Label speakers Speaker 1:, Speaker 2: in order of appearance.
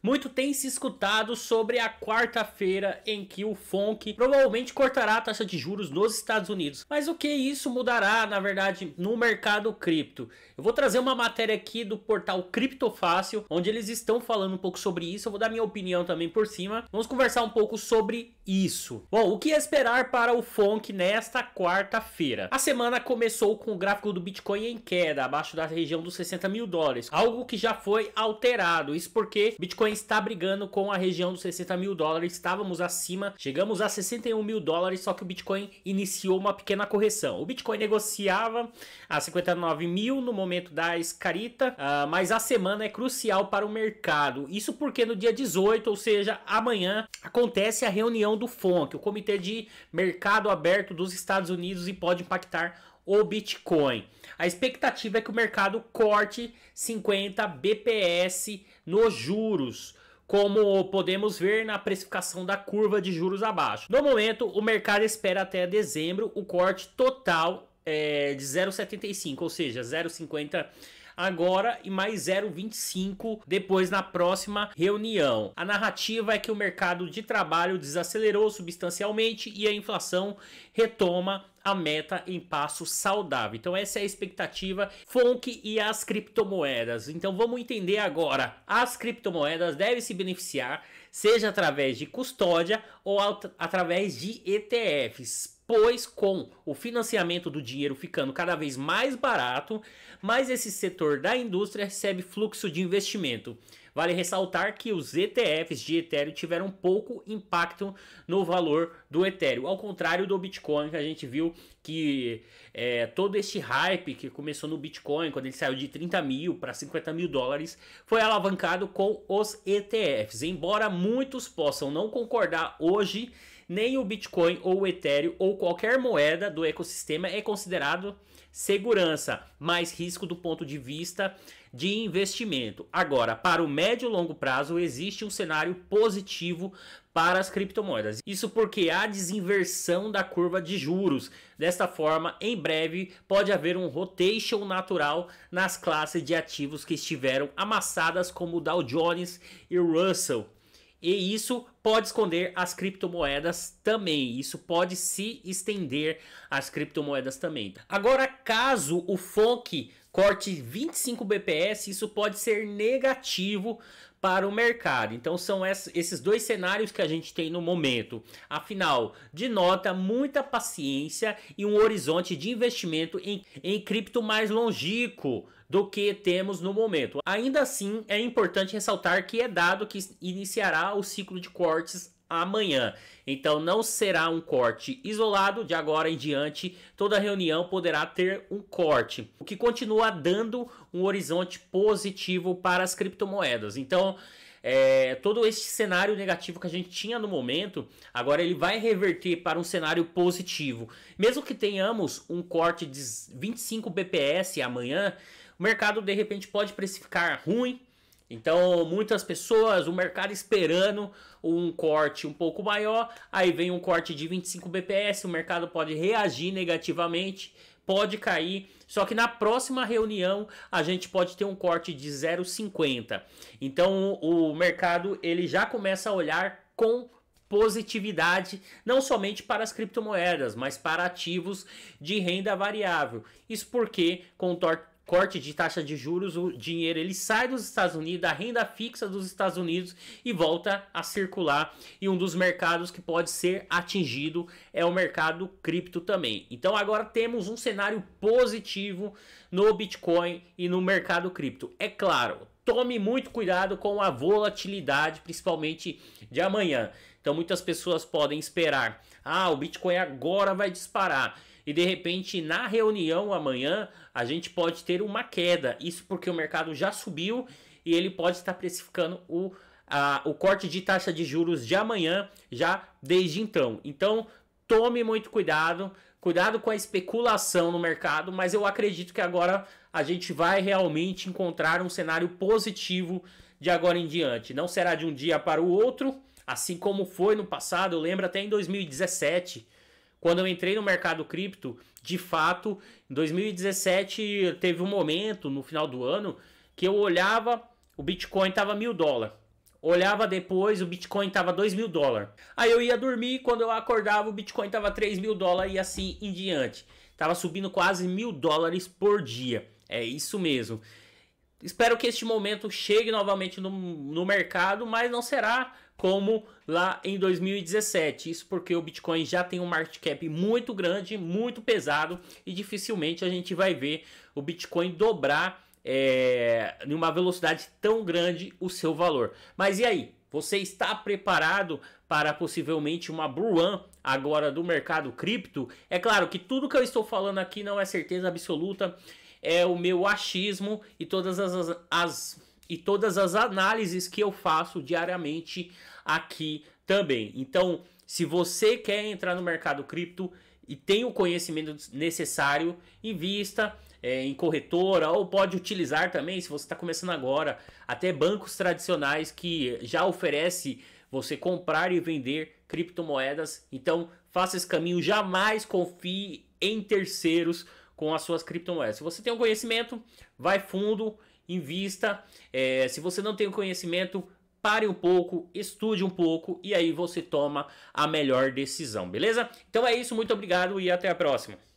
Speaker 1: Muito tem se escutado sobre a quarta-feira em que o FONC provavelmente cortará a taxa de juros nos Estados Unidos. Mas o que isso mudará, na verdade, no mercado cripto? Eu vou trazer uma matéria aqui do portal Criptofácil, onde eles estão falando um pouco sobre isso. Eu vou dar minha opinião também por cima. Vamos conversar um pouco sobre isso. Bom, o que esperar para o FONC nesta quarta-feira? A semana começou com o gráfico do Bitcoin em queda, abaixo da região dos 60 mil dólares, algo que já foi alterado. Isso porque Bitcoin está brigando com a região dos 60 mil dólares. Estávamos acima, chegamos a 61 mil dólares, só que o Bitcoin iniciou uma pequena correção. O Bitcoin negociava a 59 mil no momento da escarita, uh, mas a semana é crucial para o mercado. Isso porque no dia 18, ou seja, amanhã, acontece a reunião do FONC, o Comitê de Mercado Aberto dos Estados Unidos, e pode impactar o Bitcoin. A expectativa é que o mercado corte 50 BPS nos juros, como podemos ver na precificação da curva de juros abaixo. No momento, o mercado espera até dezembro o corte total é, de 0,75, ou seja, 0,50 agora e mais 0,25 depois na próxima reunião. A narrativa é que o mercado de trabalho desacelerou substancialmente e a inflação retoma a meta em passo saudável. Então essa é a expectativa Funk e as criptomoedas. Então vamos entender agora. As criptomoedas devem se beneficiar seja através de custódia ou at através de ETFs pois com o financiamento do dinheiro ficando cada vez mais barato, mais esse setor da indústria recebe fluxo de investimento. Vale ressaltar que os ETFs de Ethereum tiveram pouco impacto no valor do Ethereum, ao contrário do Bitcoin, que a gente viu que é, todo este hype que começou no Bitcoin, quando ele saiu de 30 mil para 50 mil dólares, foi alavancado com os ETFs. Embora muitos possam não concordar hoje, nem o Bitcoin ou o Ethereum ou qualquer moeda do ecossistema é considerado segurança, mais risco do ponto de vista de investimento. Agora, para o médio e longo prazo, existe um cenário positivo para as criptomoedas. Isso porque há desinversão da curva de juros. Desta forma, em breve pode haver um rotation natural nas classes de ativos que estiveram amassadas, como o Dow Jones e o Russell. E isso pode esconder as criptomoedas também. Isso pode se estender às criptomoedas também. Agora, caso o FONC corte 25 BPS, isso pode ser negativo para o mercado. Então são esses dois cenários que a gente tem no momento. Afinal, de nota, muita paciência e um horizonte de investimento em, em cripto mais longínquo do que temos no momento. Ainda assim, é importante ressaltar que é dado que iniciará o ciclo de cortes amanhã. Então não será um corte isolado, de agora em diante toda reunião poderá ter um corte, o que continua dando um horizonte positivo para as criptomoedas. Então, é, todo este cenário negativo que a gente tinha no momento, agora ele vai reverter para um cenário positivo. Mesmo que tenhamos um corte de 25 BPS amanhã, o mercado de repente pode precificar ruim. Então, muitas pessoas, o mercado esperando um corte um pouco maior, aí vem um corte de 25 BPS, o mercado pode reagir negativamente, pode cair, só que na próxima reunião a gente pode ter um corte de 0,50. Então, o mercado ele já começa a olhar com positividade, não somente para as criptomoedas, mas para ativos de renda variável. Isso porque com o corte de taxa de juros, o dinheiro ele sai dos Estados Unidos, da renda fixa dos Estados Unidos e volta a circular. E um dos mercados que pode ser atingido é o mercado cripto também. Então agora temos um cenário positivo no Bitcoin e no mercado cripto. É claro, tome muito cuidado com a volatilidade, principalmente de amanhã. Então muitas pessoas podem esperar, ah, o Bitcoin agora vai disparar e de repente na reunião amanhã a gente pode ter uma queda. Isso porque o mercado já subiu e ele pode estar precificando o, a, o corte de taxa de juros de amanhã já desde então. Então tome muito cuidado, cuidado com a especulação no mercado, mas eu acredito que agora a gente vai realmente encontrar um cenário positivo de agora em diante. Não será de um dia para o outro, assim como foi no passado, eu lembro até em 2017 quando eu entrei no mercado cripto, de fato, em 2017 teve um momento no final do ano que eu olhava, o Bitcoin estava mil dólares. Olhava depois, o Bitcoin estava dois mil dólares. Aí eu ia dormir, quando eu acordava, o Bitcoin estava três mil dólares e assim em diante. Tava subindo quase mil dólares por dia. É isso mesmo. Espero que este momento chegue novamente no, no mercado, mas não será como lá em 2017. Isso porque o Bitcoin já tem um market cap muito grande, muito pesado e dificilmente a gente vai ver o Bitcoin dobrar é, em uma velocidade tão grande o seu valor. Mas e aí? Você está preparado para possivelmente uma bull agora do mercado cripto? É claro que tudo que eu estou falando aqui não é certeza absoluta é o meu achismo e todas as, as e todas as análises que eu faço diariamente aqui também. Então, se você quer entrar no mercado cripto e tem o conhecimento necessário, invista é, em corretora ou pode utilizar também, se você está começando agora, até bancos tradicionais que já oferece você comprar e vender criptomoedas. Então, faça esse caminho, jamais confie em terceiros com as suas criptomoedas. Se você tem um conhecimento, vai fundo, invista. É, se você não tem o um conhecimento, pare um pouco, estude um pouco e aí você toma a melhor decisão, beleza? Então é isso, muito obrigado e até a próxima.